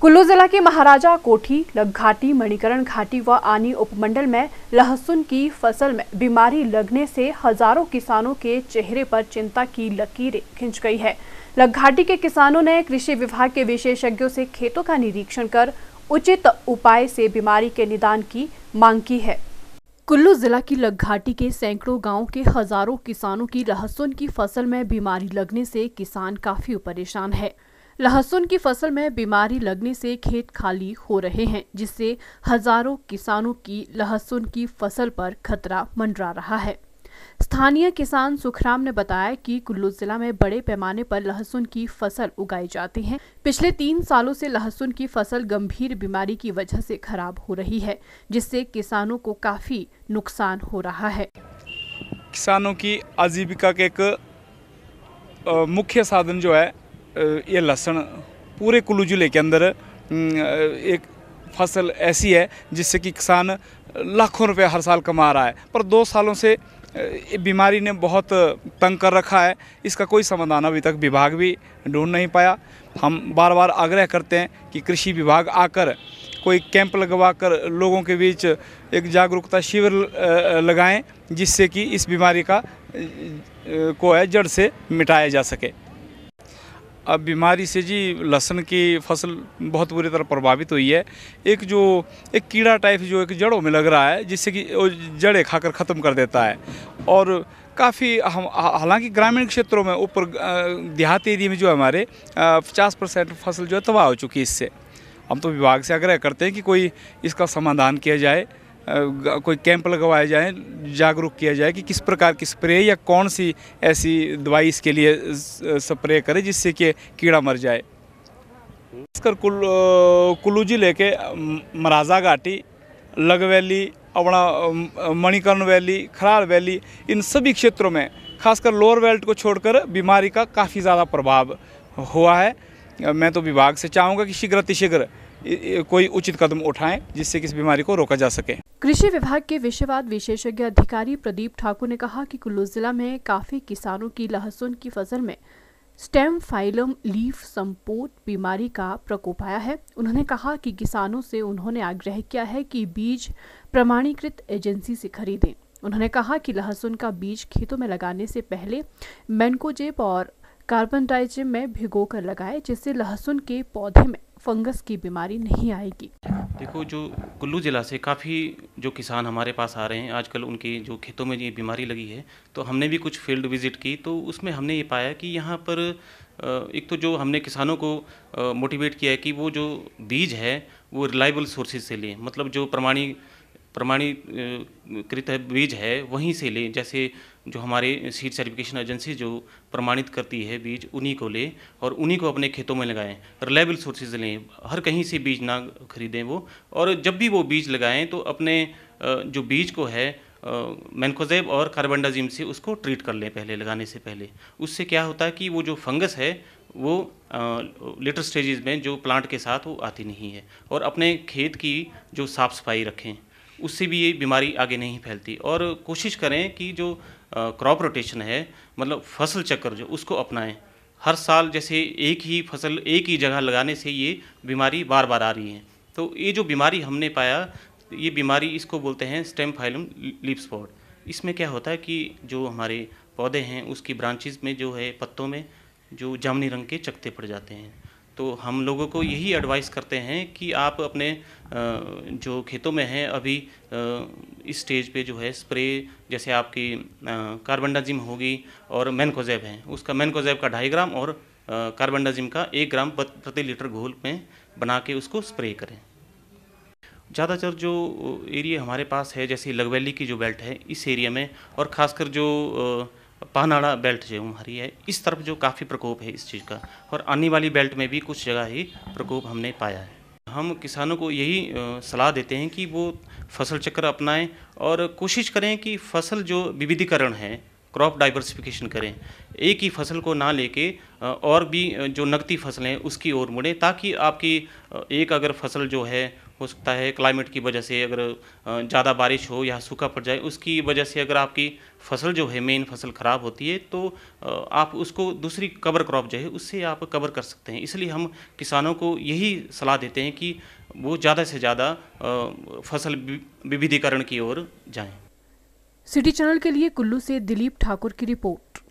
कुल्लू जिला के महाराजा कोठी लग घाटी मणिकरण घाटी व आनी उपमंडल में लहसुन की फसल में बीमारी लगने से हजारों किसानों के चेहरे पर चिंता की लकीरें खिंच गई है लग घाटी के किसानों ने कृषि विभाग के विशेषज्ञों से खेतों का निरीक्षण कर उचित उपाय से बीमारी के निदान की मांग की है कुल्लू जिला की लग घाटी के सैकड़ों गाँव के हजारों किसानों की लहसुन की फसल में बीमारी लगने से किसान काफी परेशान है लहसुन की फसल में बीमारी लगने से खेत खाली हो रहे हैं जिससे हजारों किसानों की लहसुन की फसल पर खतरा मंडरा रहा है स्थानीय किसान सुखराम ने बताया कि कुल्लू जिला में बड़े पैमाने पर लहसुन की फसल उगाई जाती है पिछले तीन सालों से लहसुन की फसल गंभीर बीमारी की वजह से खराब हो रही है जिससे किसानों को काफी नुकसान हो रहा है किसानों की आजीविका के एक मुख्य साधन जो है ये लसन पूरे कुल्लू जिले के अंदर एक फसल ऐसी है जिससे कि किसान लाखों रुपए हर साल कमा रहा है पर दो सालों से बीमारी ने बहुत तंग कर रखा है इसका कोई समाधान अभी तक विभाग भी ढूंढ नहीं पाया हम बार बार आग्रह करते हैं कि कृषि विभाग आकर कोई कैंप लगवा कर लोगों के बीच एक जागरूकता शिविर लगाएं जिससे कि इस बीमारी का को है जड़ से मिटाया जा सके अब बीमारी से जी लहसन की फसल बहुत बुरी तरह प्रभावित हुई है एक जो एक कीड़ा टाइप जो एक जड़ों में लग रहा है जिससे कि वो जड़ें खाकर ख़त्म कर देता है और काफ़ी हम हालांकि ग्रामीण क्षेत्रों में ऊपर देहाती एरिया में जो हमारे पचास परसेंट फसल जो है तबाह हो चुकी है इससे हम तो विभाग से आग्रह करते हैं कि कोई इसका समाधान किया जाए कोई कैंप लगवाए जाएँ जागरूक किया जाए कि किस प्रकार की स्प्रे या कौन सी ऐसी दवाई इसके लिए स्प्रे करें जिससे कि कीड़ा मर जाए खासकर कुल कुल्लू जिले के मराजा घाटी लग वैली अपना मणिकर्ण वैली खरार वैली इन सभी क्षेत्रों में खासकर लोअर बेल्ट को छोड़कर बीमारी का काफ़ी ज़्यादा प्रभाव हुआ है मैं तो विभाग से चाहूँगा कि शीघ्रतिशीघ्र कोई उचित कदम उठाएं जिससे कि इस बीमारी को रोका जा सके कृषि विभाग के विषयवाद विशेषज्ञ अधिकारी प्रदीप ठाकुर ने कहा कि कुल्लू जिला में काफी किसानों की लहसुन की फसल में स्टेम फाइलम लीफ संपोट बीमारी का प्रकोप आया है उन्होंने कहा कि किसानों से उन्होंने आग्रह किया है कि बीज प्रमाणीकृत एजेंसी से खरीदें उन्होंने कहा कि लहसुन का बीज खेतों में लगाने से पहले मैनकोजेप और कार्बन डाइजेप में भिगो कर लगाए जिससे लहसुन के पौधे में फंगस की बीमारी नहीं आएगी देखो जो कुल्लू ज़िला से काफ़ी जो किसान हमारे पास आ रहे हैं आजकल उनकी जो खेतों में ये बीमारी लगी है तो हमने भी कुछ फील्ड विज़िट की तो उसमें हमने ये पाया कि यहाँ पर एक तो जो हमने किसानों को मोटिवेट किया है कि वो जो बीज है वो रिलायबल सोर्सेज से लें मतलब जो प्रमाणी प्रमाणीकृत बीज है वहीं से लें जैसे जो हमारे सीड सर्टिफिकेशन एजेंसी जो प्रमाणित करती है बीज उन्हीं को लें और उन्हीं को अपने खेतों में लगाएं रिलायबल सोर्सेज लें हर कहीं से बीज ना खरीदें वो और जब भी वो बीज लगाएं तो अपने जो बीज को है मैनकोजेब और कार्बनडाजिम से उसको ट्रीट कर लें पहले लगाने से पहले उससे क्या होता है कि वो जो फंगस है वो लेटर स्टेजेस में जो प्लांट के साथ वो आती नहीं है और अपने खेत की जो साफ़ सफाई रखें उससे भी ये बीमारी आगे नहीं फैलती और कोशिश करें कि जो क्रॉप रोटेशन है मतलब फसल चक्कर जो उसको अपनाएं हर साल जैसे एक ही फसल एक ही जगह लगाने से ये बीमारी बार बार आ रही है तो ये जो बीमारी हमने पाया ये बीमारी इसको बोलते हैं स्टेम फाइलम लिप स्पॉट इसमें क्या होता है कि जो हमारे पौधे हैं उसकी ब्रांचेज में जो है पत्तों में जो जामनी रंग के चकते पड़ जाते हैं तो हम लोगों को यही एडवाइस करते हैं कि आप अपने जो खेतों में हैं अभी इस स्टेज पे जो है स्प्रे जैसे आपकी कार्बनडाजिम होगी और मैनकोजेब है उसका मैनकोजेब का ढाई ग्राम और कार्बनडाजिम का एक ग्राम प्रति लीटर घोल में बना के उसको स्प्रे करें ज़्यादातर जो एरिया हमारे पास है जैसे लगवैली की जो बेल्ट है इस एरिया में और ख़ासकर जो पानाड़ा बेल्ट जो हमारी है इस तरफ जो काफ़ी प्रकोप है इस चीज़ का और आने वाली बेल्ट में भी कुछ जगह ही प्रकोप हमने पाया है हम किसानों को यही सलाह देते हैं कि वो फसल चक्र अपनाएं और कोशिश करें कि फसल जो विविधीकरण है क्रॉप डाइवर्सिफिकेशन करें एक ही फसल को ना लेके और भी जो नकदी फसलें उसकी ओर मुड़ें ताकि आपकी एक अगर फसल जो है हो सकता है क्लाइमेट की वजह से अगर ज़्यादा बारिश हो या सूखा पड़ जाए उसकी वजह से अगर आपकी फसल जो है मेन फसल ख़राब होती है तो आप उसको दूसरी कवर क्रॉप जो है उससे आप कवर कर सकते हैं इसलिए हम किसानों को यही सलाह देते हैं कि वो ज़्यादा से ज़्यादा फसल विविधीकरण की ओर जाएँ सिटी चैनल के लिए कुल्लू से दिलीप ठाकुर की रिपोर्ट